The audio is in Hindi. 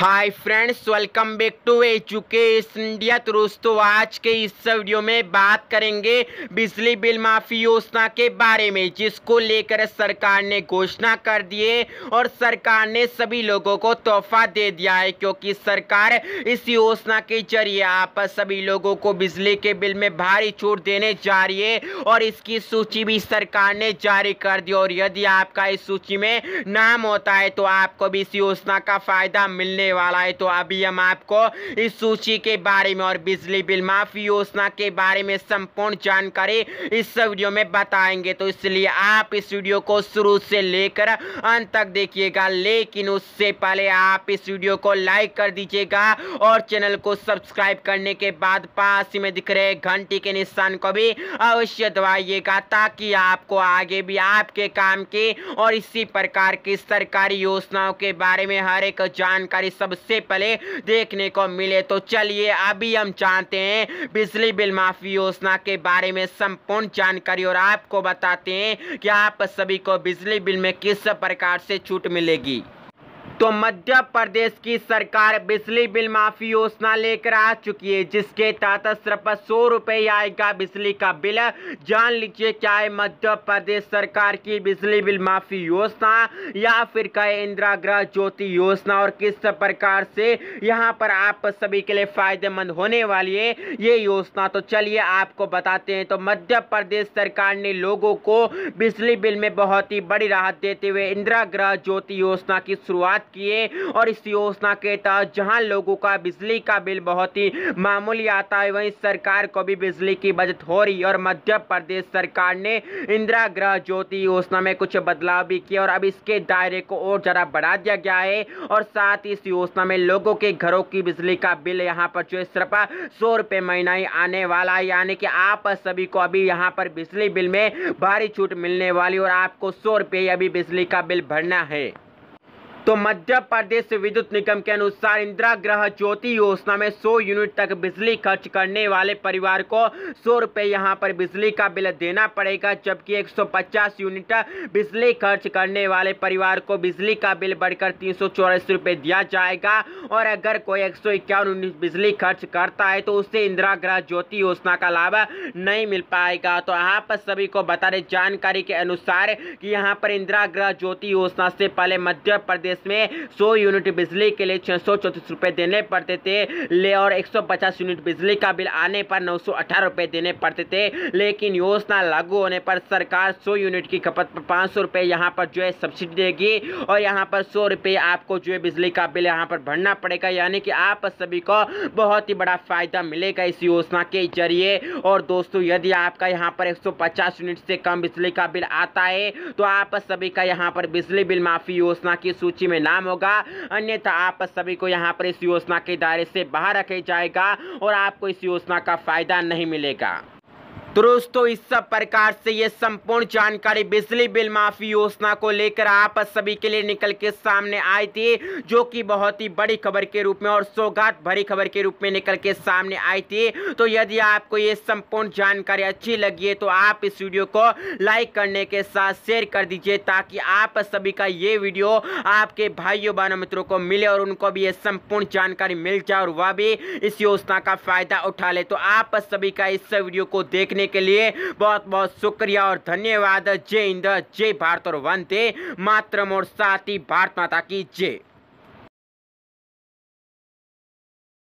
hi friends welcome back to Education India तो दोस्तों आज के इस वीडियो में बात करेंगे बिजली बिल माफ़ी योजना के बारे में जिसको लेकर सरकार ने घोषणा कर दिए और सरकार ने सभी लोगों को तोहफा दे दिया है क्योंकि सरकार इस योजना के जरिए आप सभी लोगों को बिजली के बिल में भारी छूट देने जा रही है और इसकी सूची भी सरकार ने जारी कर दी और यदि आपका इस सूची में नाम होता है तो आपको भी इस योजना का फ़ायदा मिलने वाला है तो अभी हम आपको इस सूची के बारे में और बिजली बिल माफी योजना के बारे में संपूर्ण जानकारी इस वीडियो में बताएंगे तो इसलिए आप इस वीडियो को शुरू से लेकर अंत तक देखिएगा लेकिन उससे पहले आप इस वीडियो को लाइक कर दीजिएगा और चैनल को सब्सक्राइब करने के बाद पास में दिख रहे घंटी के निशान को भी अवश्य दबाइएगा ताकि आपको आगे भी आपके काम के और इसी प्रकार की सरकारी योजनाओं के बारे में हर एक जानकारी सबसे पहले देखने को मिले तो चलिए अभी हम चाहते हैं बिजली बिल माफ़ी योजना के बारे में संपूर्ण जानकारी और आपको बताते हैं कि आप सभी को बिजली बिल में किस प्रकार से छूट मिलेगी तो मध्य प्रदेश की सरकार बिजली बिल माफी योजना लेकर आ चुकी है जिसके तहत सिर्फ सौ रुपये आएगा बिजली का बिल जान लीजिए क्या है मध्य प्रदेश सरकार की बिजली बिल माफी योजना या फिर कहे इंदिरा गृह ज्योति योजना और किस प्रकार से यहाँ पर आप सभी के लिए फायदेमंद होने वाली है ये योजना तो चलिए आपको बताते हैं तो मध्य प्रदेश सरकार ने लोगों को बिजली बिल में बहुत ही बड़ी राहत देते हुए इंदिरा गृह ज्योति योजना की शुरुआत किए और इस योजना के तहत जहां लोगों का बिजली का बिल बहुत ही मामूली आता है वहीं सरकार को भी बिजली की बचत हो रही और मध्य प्रदेश सरकार ने इंदिरा गृह ज्योति योजना में कुछ बदलाव भी किया और अब इसके दायरे को और ज़्यादा बढ़ा दिया गया है और साथ ही इस योजना में लोगों के घरों की बिजली का बिल यहाँ पर जो है सिर्फ सौ रुपये महीना ही आने वाला है यानी कि आप सभी को अभी यहाँ पर बिजली बिल में भारी छूट मिलने वाली और आपको सौ रुपये अभी बिजली का बिल भरना है तो मध्य प्रदेश विद्युत निगम के अनुसार इंदिरा ग्रह ज्योति योजना में 100 यूनिट तक बिजली खर्च करने वाले परिवार को सौ रुपये यहाँ पर बिजली का बिल देना पड़ेगा जबकि 150 यूनिट बिजली खर्च करने वाले परिवार को बिजली का बिल बढ़कर तीन सौ दिया जाएगा और अगर कोई एक सौ यूनिट बिजली खर्च करता है तो उससे इंदिरा ग्रह ज्योति योजना का लाभ नहीं मिल पाएगा तो यहाँ पर सभी को बता दें जानकारी के अनुसार कि यहाँ पर इंदिरा ग्रह ज्योति योजना से पहले मध्य प्रदेश प्रदेश में सौ यूनिट बिजली के लिए छह सौ चौंतीस रुपये देने पड़ते थे ले और एक सौ पचास यूनिट बिजली का बिल आने पर नौ सौ अठारह रुपये देने पड़ते थे लेकिन योजना लागू होने पर सरकार सौ यूनिट की खपत पर पाँच सौ रुपये यहाँ पर जो है सब्सिडी देगी और यहाँ पर सौ रुपये आपको जो है बिजली का बिल यहाँ पर भरना पड़ेगा यानी कि आप सभी को बहुत ही बड़ा फ़ायदा मिलेगा इस योजना के जरिए और दोस्तों यदि आपका यहाँ पर 150 यूनिट से कम बिजली का बिल आता है तो आप सभी का यहाँ पर बिजली बिल माफ़ी योजना की सूची सूची में नाम होगा अन्यथा आप सभी को यहाँ पर इस योजना के दायरे से बाहर रखे जाएगा और आपको इस योजना का फायदा नहीं मिलेगा तो दोस्तों इस सब प्रकार से ये संपूर्ण जानकारी बिजली बिल माफी योजना को लेकर आप सभी के लिए निकल के सामने आई थी जो कि बहुत ही बड़ी खबर के रूप में और सौगात भरी खबर के रूप में निकल के सामने आई थी तो यदि आपको ये संपूर्ण जानकारी अच्छी लगी है तो आप इस वीडियो को लाइक करने के साथ शेयर कर दीजिए ताकि आप सभी का ये वीडियो आपके भाइयों बहनों मित्रों को मिले और उनको भी ये संपूर्ण जानकारी मिल जाए और वह भी इस योजना का फायदा उठा ले तो आप सभी का इस वीडियो को देखने देखने के लिए बहुत बहुत शुक्रिया और धन्यवाद जय हिंद जय भारत और वंदे मातरम और साथ ही भारत माता की जय